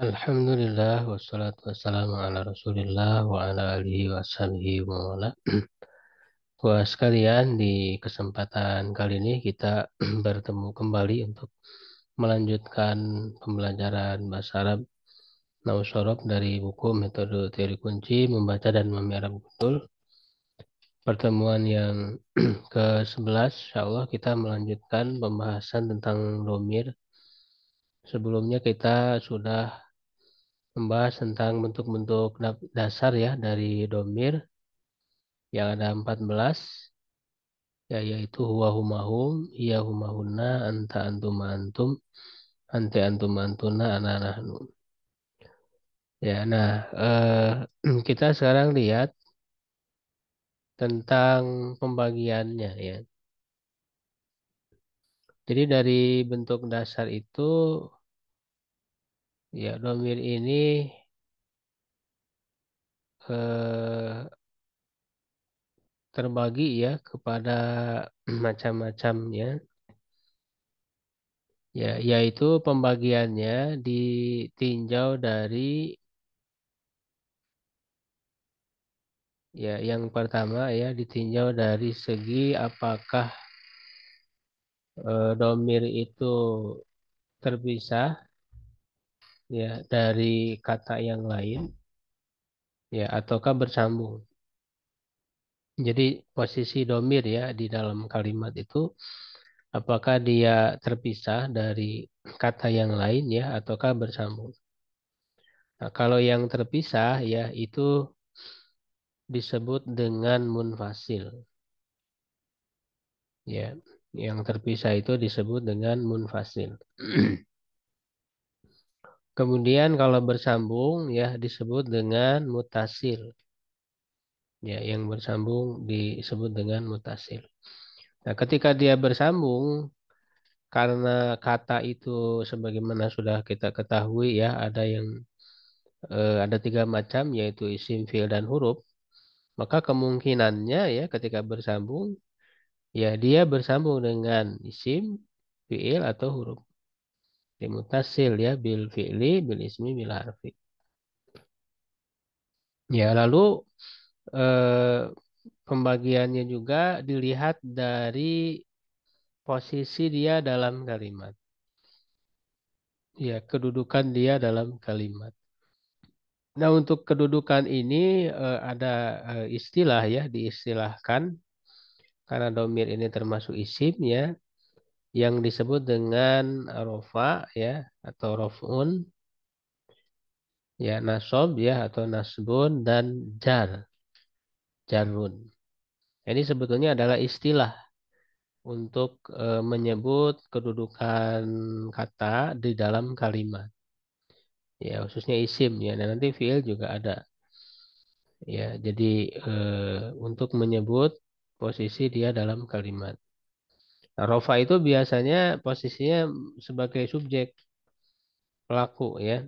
Alhamdulillah wassalatu wassalamu ala Rasulillah wa ala alihi sahbihi wa wala. Wah, sekalian di kesempatan kali ini kita bertemu kembali untuk melanjutkan pembelajaran bahasa Arab Nausorob dari buku Metode Teori Kunci Membaca dan Memahami Betul. Pertemuan yang ke-11 insyaallah kita melanjutkan pembahasan tentang domir sebelumnya kita sudah membahas tentang bentuk-bentuk dasar ya dari domir yang ada 14 ya yaitu huwa humahum iya humahuna anta antum antum ante antum antuna ananahnu ya nah eh, kita sekarang lihat tentang pembagiannya ya jadi dari bentuk dasar itu, ya domir ini eh, terbagi ya kepada macam macam ya, Ya, yaitu pembagiannya ditinjau dari ya yang pertama ya ditinjau dari segi apakah Eh, domir itu terpisah ya dari kata yang lain ya ataukah bersambung. Jadi posisi domir ya di dalam kalimat itu apakah dia terpisah dari kata yang lain ya ataukah bersambung. Nah, kalau yang terpisah ya itu disebut dengan munfasil. Ya, yang terpisah itu disebut dengan munfasil. Kemudian kalau bersambung ya disebut dengan mutasil. Ya, yang bersambung disebut dengan mutasil. Nah, ketika dia bersambung karena kata itu sebagaimana sudah kita ketahui ya ada yang eh, ada tiga macam yaitu isim, fiil dan huruf. Maka kemungkinannya ya ketika bersambung Ya, dia bersambung dengan isim, fiil atau huruf. Dimutasil ya, bil fi'li, bil ismi, bil harfi. Ya, lalu eh, pembagiannya juga dilihat dari posisi dia dalam kalimat. Ya, kedudukan dia dalam kalimat. Nah, untuk kedudukan ini eh, ada eh, istilah ya diistilahkan karena domir ini termasuk isim ya yang disebut dengan rofa ya atau rofun ya nasob ya atau nasbun dan jar jarun ini sebetulnya adalah istilah untuk e, menyebut kedudukan kata di dalam kalimat ya khususnya isim ya dan nanti fiil juga ada ya jadi e, untuk menyebut posisi dia dalam kalimat. Nah, rofa itu biasanya posisinya sebagai subjek pelaku ya.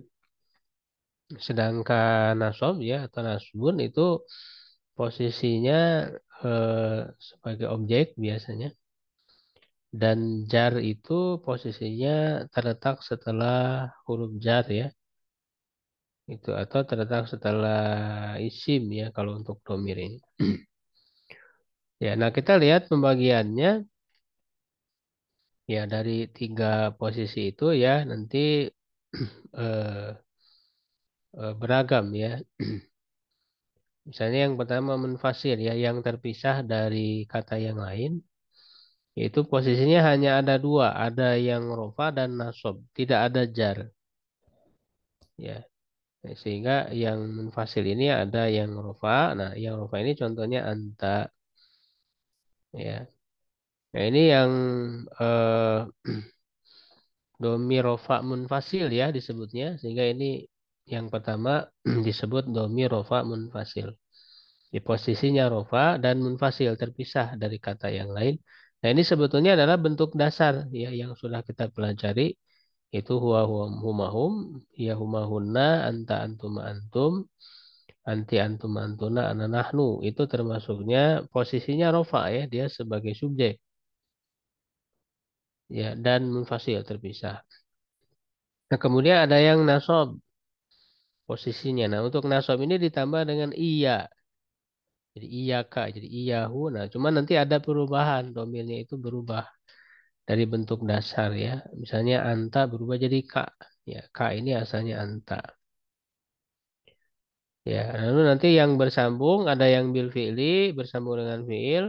Sedangkan nasob ya atau nasbun itu posisinya eh, sebagai objek biasanya. Dan jar itu posisinya terletak setelah huruf jar ya. Itu atau terletak setelah isim ya kalau untuk domir ini. Ya, nah kita lihat pembagiannya ya dari tiga posisi itu ya nanti eh, eh, beragam ya. Misalnya yang pertama menfasir ya yang terpisah dari kata yang lain itu posisinya hanya ada dua, ada yang rofa dan nasob, tidak ada jar. Ya, sehingga yang menfasil ini ada yang rofa. Nah, yang rofa ini contohnya anta ya nah ini yang eh, domi munfasil ya disebutnya sehingga ini yang pertama disebut domi munfasil di posisinya rofa dan munfasil terpisah dari kata yang lain nah ini sebetulnya adalah bentuk dasar ya yang sudah kita pelajari itu huwa huwa humahum ya humahunna anta antuma antum anti antum antuna ananahnu itu termasuknya posisinya rofa ya dia sebagai subjek ya dan munfasil terpisah nah kemudian ada yang nasob posisinya nah untuk nasob ini ditambah dengan iya jadi iya kak jadi iyahu nah cuman nanti ada perubahan domilnya itu berubah dari bentuk dasar ya misalnya anta berubah jadi ka ya ka ini asalnya anta Ya, lalu nanti yang bersambung ada yang bil fi'li bersambung dengan fi'il.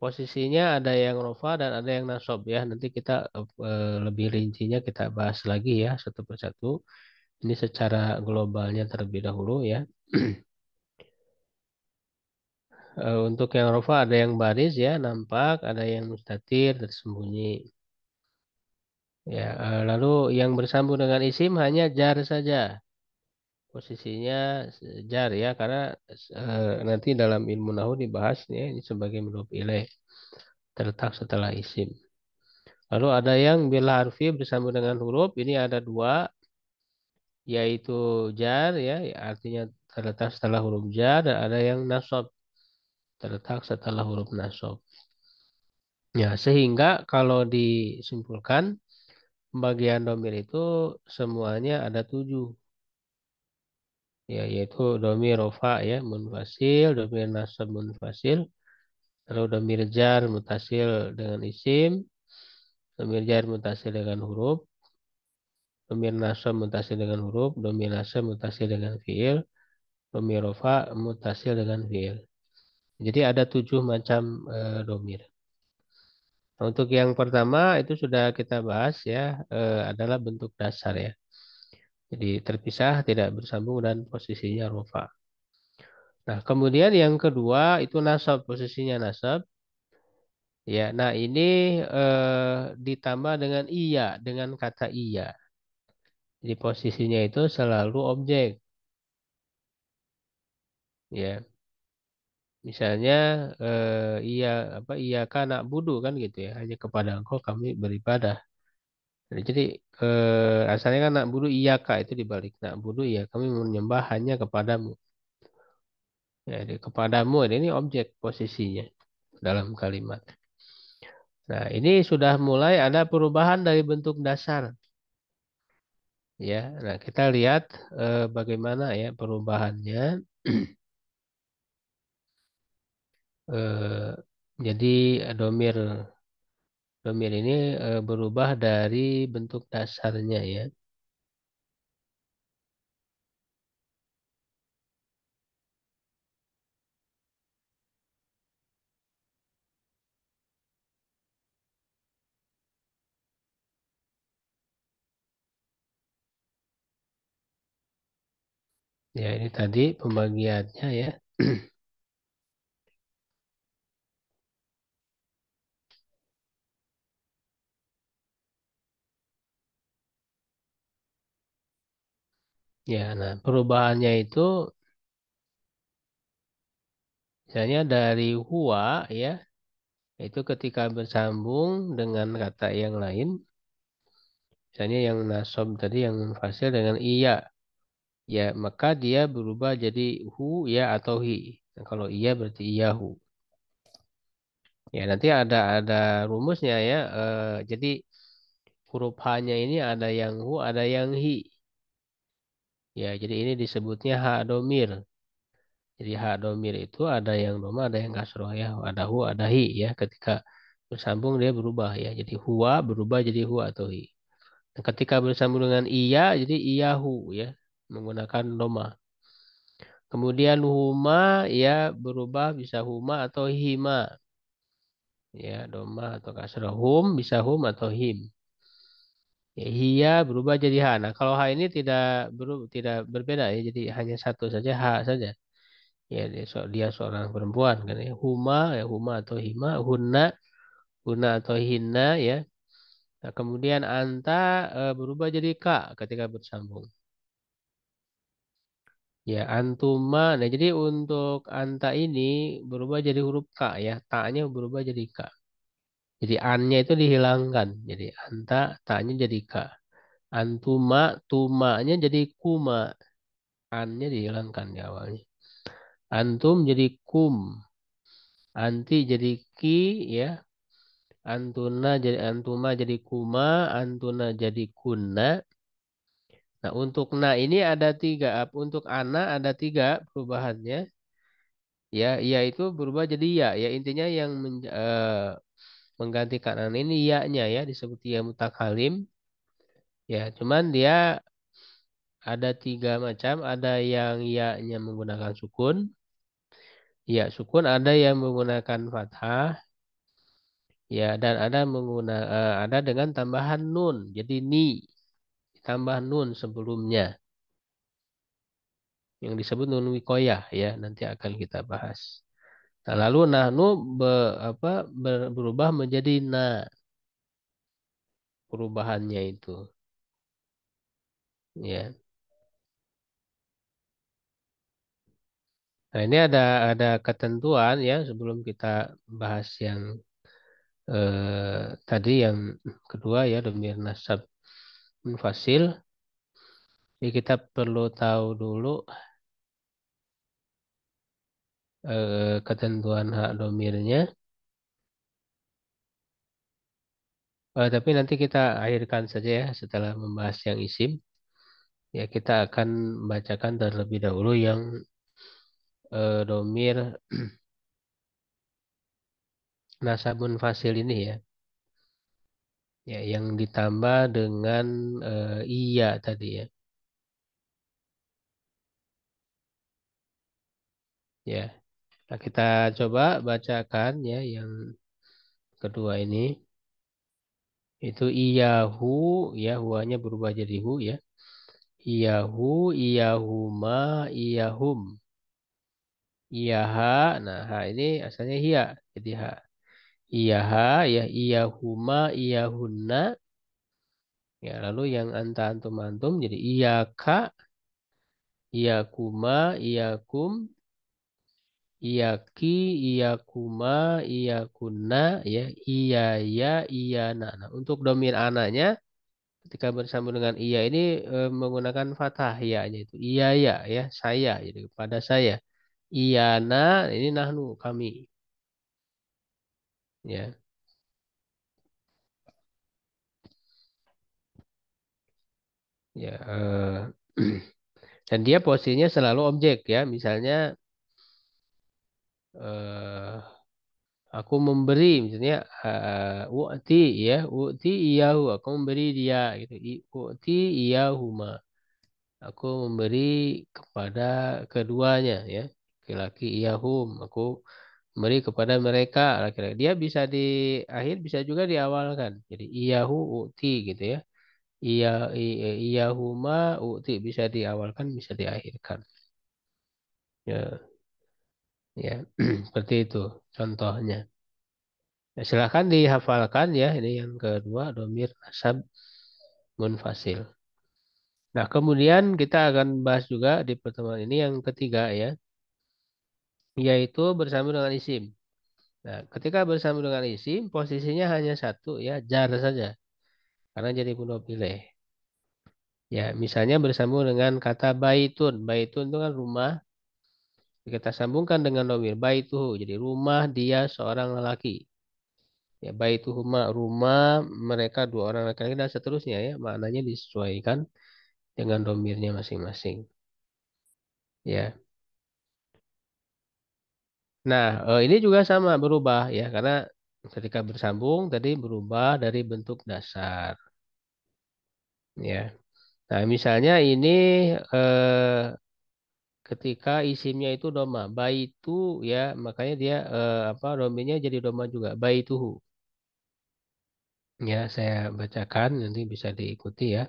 Posisinya ada yang rofa dan ada yang nasob ya. Nanti kita e, lebih rincinya kita bahas lagi ya satu persatu. Ini secara globalnya terlebih dahulu ya. Eh, untuk yang rofa ada yang baris ya, nampak, ada yang mustatir, tersembunyi. Ya, eh, lalu yang bersambung dengan isim hanya jar saja posisinya jar ya karena eh, nanti dalam ilmu nahu ya, ini sebagai mudhof ilaih terletak setelah isim. Lalu ada yang bila harfi bersambung dengan huruf ini ada dua yaitu jar ya artinya terletak setelah huruf jar dan ada yang nasab terletak setelah huruf nasab. Ya, sehingga kalau disimpulkan pembagian domir itu semuanya ada tujuh ya yaitu domir rofa ya munfasil domir nasab munfasil lalu domir jar mutasil dengan isim domir jar mutasil dengan huruf domir nasab mutasil dengan huruf domir nasab mutasil dengan fiil domir rofa mutasil dengan fiil jadi ada tujuh macam e, eh, domir nah, untuk yang pertama itu sudah kita bahas ya e, adalah bentuk dasar ya jadi terpisah, tidak bersambung dan posisinya rofa. Nah, kemudian yang kedua itu nasab, posisinya nasab. Ya, nah ini eh, ditambah dengan iya, dengan kata iya. Jadi posisinya itu selalu objek. Ya. Misalnya eh, iya apa iya kanak budu kan gitu ya, hanya kepada engkau kami beribadah. Eh, jadi eh, asalnya kan nak buru iya kak itu dibalik nak buru iya kami menyembah hanya kepadamu. Jadi ya, kepadamu ini objek posisinya dalam kalimat. Nah ini sudah mulai ada perubahan dari bentuk dasar. Ya, nah kita lihat eh, bagaimana ya perubahannya. eh, jadi eh, domir Pemir ini eh, berubah dari bentuk dasarnya ya. Ya, ini tadi pembagiannya ya. Ya, nah perubahannya itu misalnya dari huwa ya itu ketika bersambung dengan kata yang lain misalnya yang nasob tadi yang fasil dengan iya ya maka dia berubah jadi hu ya atau hi nah, kalau iya berarti iya hu ya nanti ada ada rumusnya ya e, jadi huruf hanya ini ada yang hu ada yang hi Ya, jadi ini disebutnya ha domir. Jadi ha domir itu ada yang doma, ada yang kasroh ya, ada hu, ada hi ya. Ketika bersambung dia berubah ya. Jadi huwa berubah jadi hu atau hi. Dan nah, ketika bersambung dengan iya jadi iyahu ya, menggunakan doma. Kemudian huma ya berubah bisa huma atau hima. Ya, doma atau kasroh hum bisa hum atau him. Hiya ya, berubah jadi ha. Nah, kalau ha ini tidak berubah, tidak berbeda ya, jadi hanya satu saja ha saja. Ya, dia, dia seorang perempuan kan ya. Huma ya huma atau hima, hunna hunna atau hinna ya. Nah, kemudian anta e, berubah jadi ka ketika bersambung. Ya, antuma. Nah, jadi untuk anta ini berubah jadi huruf ka ya. Ta-nya berubah jadi ka. Jadi annya itu dihilangkan. Jadi anta, tanya jadi ka. Antuma, tumanya jadi kuma. Annya dihilangkan di awalnya. Antum jadi kum. Anti jadi ki ya. Antuna jadi antuma jadi kuma, antuna jadi kuna. Nah untuk na ini ada tiga, untuk ana ada tiga perubahannya. Ya, ya itu berubah jadi ya. Ya intinya yang uh, menggantikan nah, ini ya-nya ya disebut ya mutakalim ya cuman dia ada tiga macam ada yang ya-nya menggunakan sukun ya sukun ada yang menggunakan fathah ya dan ada menggunakan eh, ada dengan tambahan nun jadi ni tambah nun sebelumnya yang disebut nun wikoyah ya nanti akan kita bahas. Nah, lalu nahnu be, apa, berubah menjadi na perubahannya itu. Ya. Nah, ini ada ada ketentuan ya sebelum kita bahas yang eh, tadi yang kedua ya demi nasab fasil. Jadi kita perlu tahu dulu eh, ketentuan hak domirnya. Eh, tapi nanti kita akhirkan saja ya setelah membahas yang isim. Ya kita akan membacakan terlebih dahulu yang eh, domir nasabun fasil ini ya. Ya, yang ditambah dengan uh, iya tadi ya. Ya. Nah, kita coba bacakan ya yang kedua ini. Itu iyahu, ya huanya berubah jadi hu ya. Iyahu, iyahuma, iyahum. Iyaha, nah ha ini asalnya hiya, jadi ha. Iyaha, ya iyahuma, iyahunna. Ya, lalu yang anta antum antum jadi iyaka, iyakuma, iyakum, Iyaki, iyakuma, iyakuna, ya, iya ya, iya nah. nah untuk domir anaknya ketika bersambung dengan iya ini e, menggunakan fathah ya itu. Iya ya, ya, saya jadi kepada saya. Iyana ini nahnu kami. Ya. Ya, e, dan dia posisinya selalu objek ya, misalnya uh, aku memberi misalnya uh, eh, ya u'ti iyahu aku memberi dia gitu u'ti iyahuma aku memberi kepada keduanya ya laki-laki iyahum aku memberi kepada mereka laki-laki dia bisa di akhir bisa juga diawalkan jadi iyahu u'ti gitu ya iya iyahuma u'ti bisa diawalkan bisa diakhirkan ya Ya, seperti itu contohnya. Ya, silahkan dihafalkan ya. Ini yang kedua, domir nasab munfasil. Nah, kemudian kita akan bahas juga di pertemuan ini yang ketiga ya. Yaitu bersambung dengan isim. Nah, ketika bersambung dengan isim, posisinya hanya satu ya, jar saja. Karena jadi pilih Ya, misalnya bersambung dengan kata baitun. Baitun itu kan rumah. Kita sambungkan dengan domir. Baituhu. Jadi rumah dia seorang lelaki. Ya, baituhuma rumah mereka dua orang laki-laki dan seterusnya ya. Maknanya disesuaikan dengan domirnya masing-masing. Ya. Nah, eh, ini juga sama berubah ya karena ketika bersambung tadi berubah dari bentuk dasar. Ya. Nah, misalnya ini eh, ketika isimnya itu doma baitu ya makanya dia eh, apa dominya jadi doma juga baituhu ya saya bacakan nanti bisa diikuti ya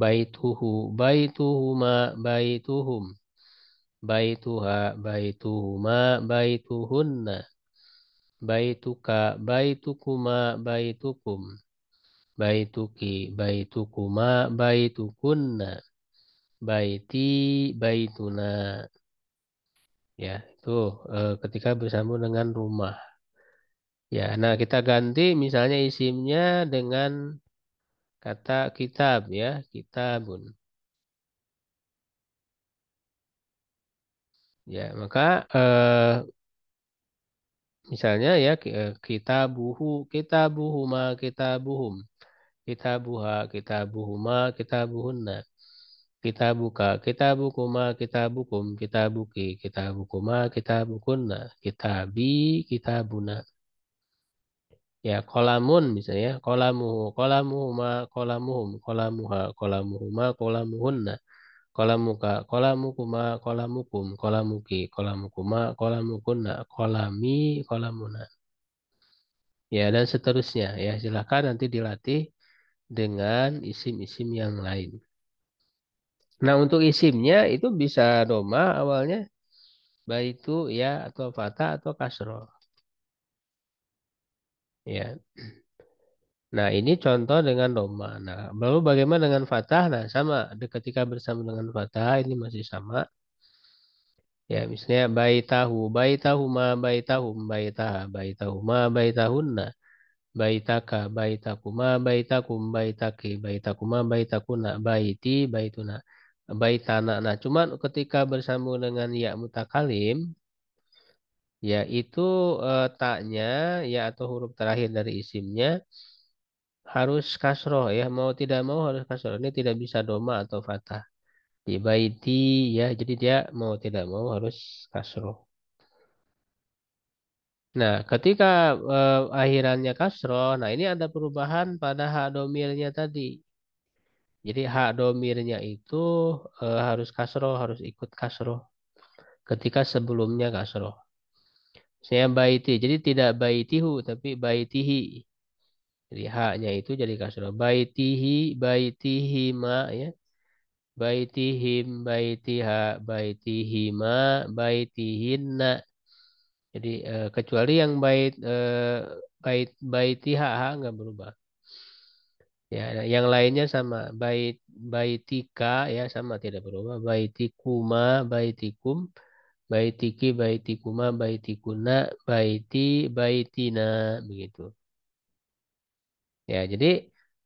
baituhu baituhuma baituhum baituha baituhuma baituhunna baituka baitukuma baitukum baituki baitukuma baitukunna baiti baituna. Ya, itu e, ketika bersambung dengan rumah. Ya, nah kita ganti misalnya isimnya dengan kata kitab ya, kitabun. Ya, maka eh, misalnya ya eh, kita buhu, kita buhuma, kita buhum, kita buha, kita buhuma, kita buhunna. Kita kita kita kita buka, bukum, buki, kita bukuma kita bukunna, kita bi, kita buna. ya kolamun misalnya ya, kolamu, kolamuhuma kolamuhum kolamuha kolamuhuma kolamuhunna kolamuka kolamukuma kolamukum kolamuki kolamukuma kolamukunna kolami kolamuna ya dan seterusnya ya silahkan nanti dilatih dengan isim-isim yang lain Nah, untuk isimnya itu bisa doma awalnya baitu ya atau fata atau kasro. Ya. Nah, ini contoh dengan doma. Nah, lalu bagaimana dengan fatah? Nah, sama ketika bersama dengan fatah ini masih sama. Ya, misalnya baitahu, baitahuma, baitahum, baitaha, baitahuma, baitahunna baitaka baitakuma baitakum baitaki baitakuma baitakuna baiti baituna baik tanah. Nah, cuman ketika bersambung dengan ya mutakalim, yaitu e, taknya ya atau huruf terakhir dari isimnya harus kasroh ya mau tidak mau harus kasroh ini tidak bisa doma atau fatah di baiti ya jadi dia mau tidak mau harus kasroh Nah, ketika eh, akhirannya kasroh, nah ini ada perubahan pada hak tadi. Jadi hak domirnya itu uh, harus kasro, harus ikut kasro. Ketika sebelumnya kasro. Saya baiti. Jadi tidak baitihu, tapi baitihi. Jadi haknya itu jadi kasro. Baitihi, baitihi ma Ya. Baitihim, baitiha, baitihima, baitihinna. Jadi eh, kecuali yang bait eh, bait baitiha nggak berubah. Ya, yang lainnya sama bait baitika ya sama tidak berubah baitikuma baitikum baitiki baitikuma baitikuna baiti baitina begitu. Ya, jadi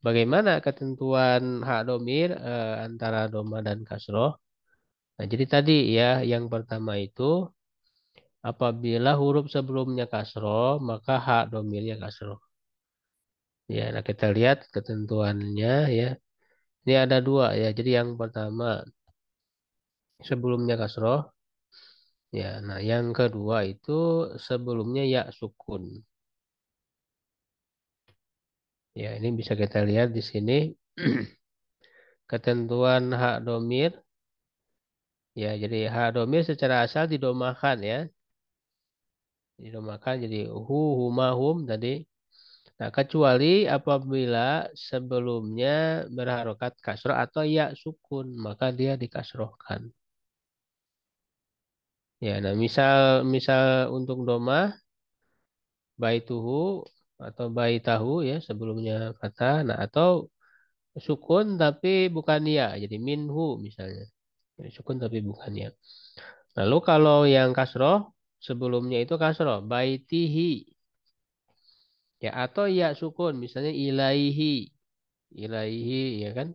bagaimana ketentuan hak domir eh, antara doma dan kasroh? Nah, jadi tadi ya yang pertama itu apabila huruf sebelumnya kasroh maka hak domirnya kasroh. Ya, nah kita lihat ketentuannya ya. Ini ada dua ya. Jadi yang pertama sebelumnya kasroh. Ya, nah yang kedua itu sebelumnya ya sukun. Ya, ini bisa kita lihat di sini ketentuan hak domir. Ya, jadi hak domir secara asal didomakan ya. Didomakan jadi hu, huma, hum tadi Nah, kecuali apabila sebelumnya berharokat kasroh atau ya sukun, maka dia dikasrohkan. Ya, nah misal misal untuk doma baituhu atau baitahu ya sebelumnya kata, nah atau sukun tapi bukan ya, jadi minhu misalnya. Jadi ya, sukun tapi bukan ya. Lalu kalau yang kasroh sebelumnya itu kasroh baitihi Ya atau ya sukun misalnya ilaihi. Ilaihi ya kan?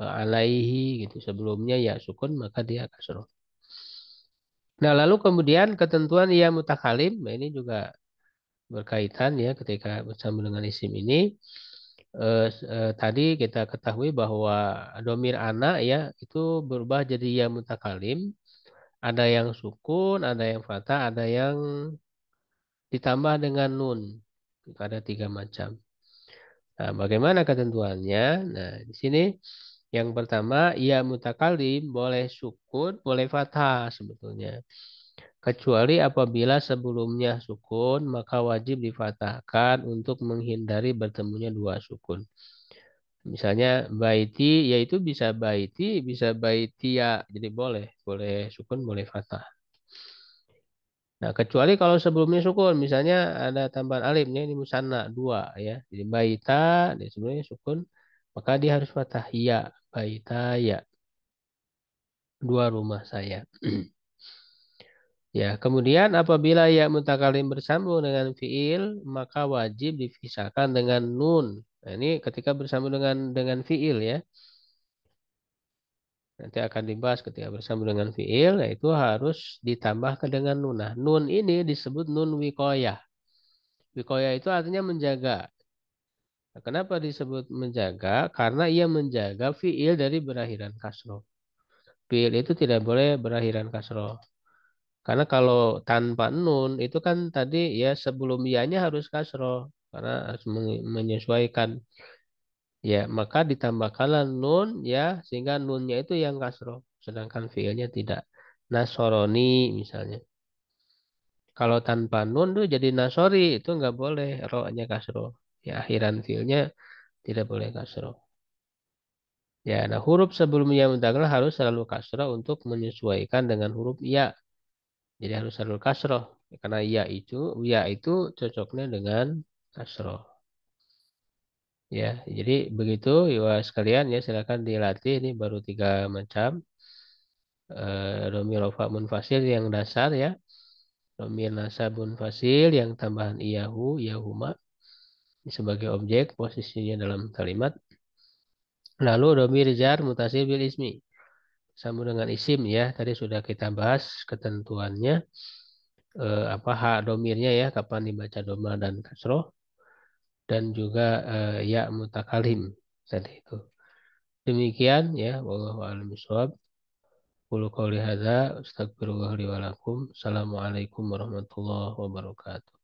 Eh, alaihi gitu sebelumnya ya sukun maka dia kasroh. Nah lalu kemudian ketentuan ya mutakalim nah, ini juga berkaitan ya ketika bersama dengan isim ini eh, eh, tadi kita ketahui bahwa domir anak ya itu berubah jadi ya mutakalim ada yang sukun ada yang fata ada yang ditambah dengan nun ada tiga macam. Nah, bagaimana ketentuannya? Nah, di sini yang pertama, ia ya mutakalim boleh sukun, boleh fathah sebetulnya. Kecuali apabila sebelumnya sukun, maka wajib difatahkan untuk menghindari bertemunya dua sukun. Misalnya baiti, yaitu bisa baiti, bisa baitia. Jadi boleh, boleh sukun, boleh fathah. Nah, kecuali kalau sebelumnya sukun, misalnya ada tambahan alifnya ini musanna dua ya. Jadi baita dia sebelumnya sukun, maka dia harus fathah ya, baita ya. Dua rumah saya. ya, kemudian apabila ya mutakalim bersambung dengan fiil, maka wajib dipisahkan dengan nun. Nah, ini ketika bersambung dengan dengan fiil ya nanti akan dibahas ketika bersama dengan fiil yaitu harus ditambahkan dengan nun. Nah, nun ini disebut nun wikoya. Wikoya itu artinya menjaga. Nah, kenapa disebut menjaga? Karena ia menjaga fiil dari berakhiran kasroh. Fiil itu tidak boleh berakhiran kasroh. Karena kalau tanpa nun itu kan tadi ya sebelum ianya harus kasroh karena harus menyesuaikan Ya, maka ditambahkanlah nun ya sehingga nunnya itu yang kasroh, sedangkan fiilnya tidak. Nasoroni misalnya. Kalau tanpa nun tuh jadi nasori itu nggak boleh rohnya kasroh. Ya akhiran fiilnya tidak boleh kasroh. Ya, nah huruf sebelumnya ya harus selalu kasroh untuk menyesuaikan dengan huruf ya. Jadi harus selalu kasroh karena ya itu ya itu cocoknya dengan kasroh. Ya, jadi begitu ya sekalian ya silakan dilatih ini baru tiga macam. E, eh, domir lofa munfasil yang dasar ya. Domir nasabun fasil yang tambahan iyahu, iyahuma sebagai objek posisinya dalam kalimat. Lalu domir jar mutasil bil ismi. Sambung dengan isim ya. Tadi sudah kita bahas ketentuannya. E, apa hak domirnya ya kapan dibaca doma dan kasroh dan juga uh, ya mutakalim tadi itu. Demikian ya wallahu a'lam bishawab. Qulu qouli hadza astaghfirullah li wa lakum. Assalamualaikum warahmatullahi wabarakatuh.